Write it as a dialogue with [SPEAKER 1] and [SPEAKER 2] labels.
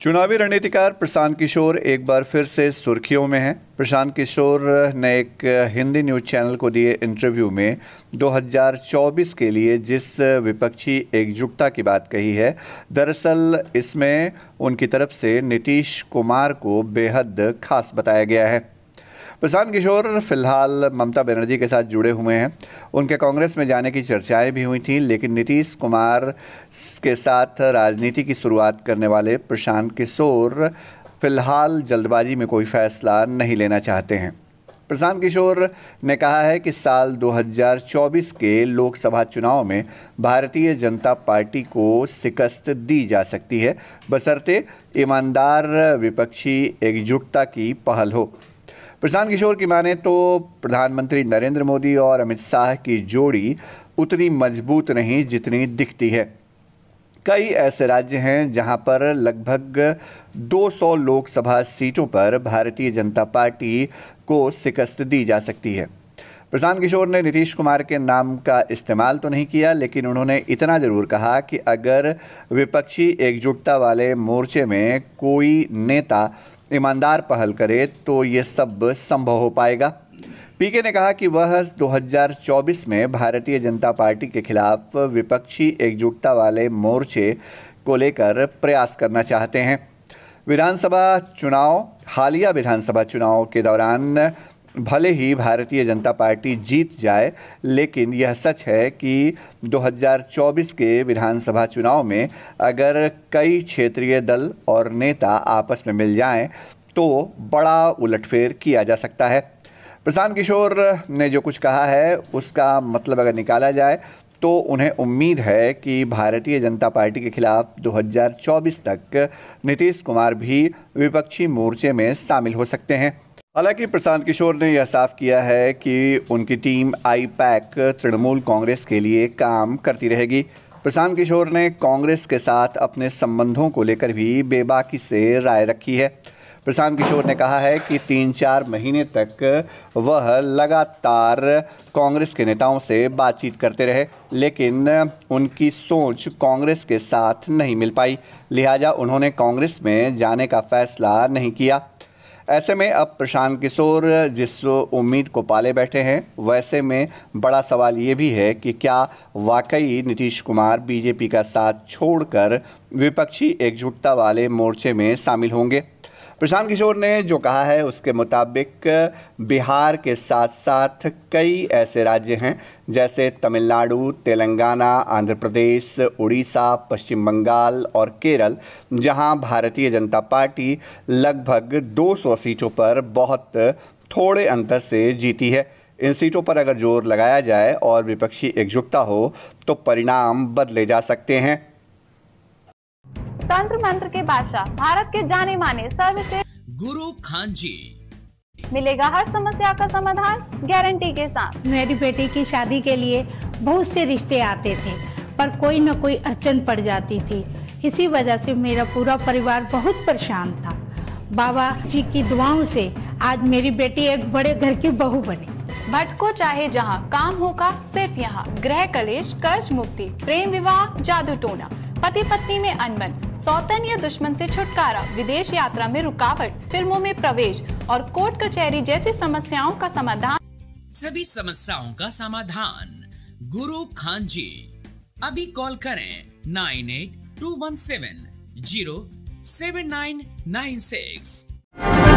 [SPEAKER 1] चुनावी रणनीतिकार प्रशांत किशोर एक बार फिर से सुर्खियों में हैं प्रशांत किशोर ने एक हिंदी न्यूज चैनल को दिए इंटरव्यू में 2024 के लिए जिस विपक्षी एकजुटता की बात कही है दरअसल इसमें उनकी तरफ से नीतीश कुमार को बेहद खास बताया गया है प्रशांत किशोर फिलहाल ममता बनर्जी के साथ जुड़े हुए हैं उनके कांग्रेस में जाने की चर्चाएं भी हुई थी लेकिन नीतीश कुमार के साथ राजनीति की शुरुआत करने वाले प्रशांत किशोर फिलहाल जल्दबाजी में कोई फैसला नहीं लेना चाहते हैं प्रशांत किशोर ने कहा है कि साल 2024 के लोकसभा चुनाव में भारतीय जनता पार्टी को शिकस्त दी जा सकती है बशर्ते ईमानदार विपक्षी एकजुटता की पहल हो प्रशांत किशोर की माने तो प्रधानमंत्री नरेंद्र मोदी और अमित शाह की जोड़ी उतनी मजबूत नहीं जितनी दिखती है कई ऐसे राज्य हैं जहां पर लगभग 200 लोकसभा सीटों पर भारतीय जनता पार्टी को शिकस्त दी जा सकती है प्रशांत किशोर ने नीतीश कुमार के नाम का इस्तेमाल तो नहीं किया लेकिन उन्होंने इतना ज़रूर कहा कि अगर विपक्षी एकजुटता वाले मोर्चे में कोई नेता ईमानदार पहल करे तो ये सब संभव हो पाएगा पीके ने कहा कि वह 2024 में भारतीय जनता पार्टी के खिलाफ विपक्षी एकजुटता वाले मोर्चे को लेकर प्रयास करना चाहते हैं विधानसभा चुनाव हालिया विधानसभा चुनाव के दौरान भले ही भारतीय जनता पार्टी जीत जाए लेकिन यह सच है कि 2024 के विधानसभा चुनाव में अगर कई क्षेत्रीय दल और नेता आपस में मिल जाएं तो बड़ा उलटफेर किया जा सकता है प्रशांत किशोर ने जो कुछ कहा है उसका मतलब अगर निकाला जाए तो उन्हें उम्मीद है कि भारतीय जनता पार्टी के खिलाफ 2024 तक नीतीश कुमार भी विपक्षी मोर्चे में शामिल हो सकते हैं हालांकि प्रशांत किशोर ने यह साफ किया है कि उनकी team I PAC Trinamool Congress के लिए काम करती रहेगी प्रशांत किशोर ने कांग्रेस के साथ अपने संबंधों को लेकर भी बेबाकी से राय रखी है प्रशांत किशोर ने कहा है कि तीन चार महीने तक वह लगातार कांग्रेस के नेताओं से बातचीत करते रहे लेकिन उनकी सोच कांग्रेस के साथ नहीं मिल पाई लिहाजा उन्होंने कांग्रेस में जाने का फैसला नहीं किया ऐसे में अब प्रशांत किशोर जिस उम्मीद को पाले बैठे हैं वैसे में बड़ा सवाल ये भी है कि क्या वाकई नीतीश कुमार बीजेपी का साथ छोड़कर विपक्षी एकजुटता वाले मोर्चे में शामिल होंगे प्रशांत किशोर ने जो कहा है उसके मुताबिक बिहार के साथ साथ कई ऐसे राज्य हैं जैसे तमिलनाडु तेलंगाना आंध्र प्रदेश उड़ीसा पश्चिम बंगाल और केरल जहां भारतीय जनता पार्टी लगभग 200 सीटों पर बहुत थोड़े अंतर से जीती है इन सीटों पर अगर जोर लगाया जाए और विपक्षी एकजुटता हो तो परिणाम बदले जा सकते हैं तंत्र मंत्र के बादशाह भारत के जाने माने सर्वश्रेष्ठ गुरु खान जी मिलेगा हर समस्या का समाधान गारंटी के साथ मेरी बेटी की शादी के लिए बहुत से रिश्ते आते थे पर कोई न कोई अड़चन पड़ जाती थी इसी वजह से मेरा पूरा परिवार बहुत परेशान था बाबा जी की दुआओं से आज मेरी बेटी एक बड़े घर की बहू बनी को चाहे जहाँ काम होगा सिर्फ यहाँ ग्रह कलेश कर्ज मुक्ति प्रेम विवाह जादू टोना पति पत्नी में अनबन सौतन या दुश्मन से छुटकारा विदेश यात्रा में रुकावट फिल्मों में प्रवेश और कोर्ट कचहरी जैसी समस्याओं का समाधान सभी समस्याओं का समाधान गुरु खान जी अभी कॉल करें nine eight two one seven zero seven nine nine six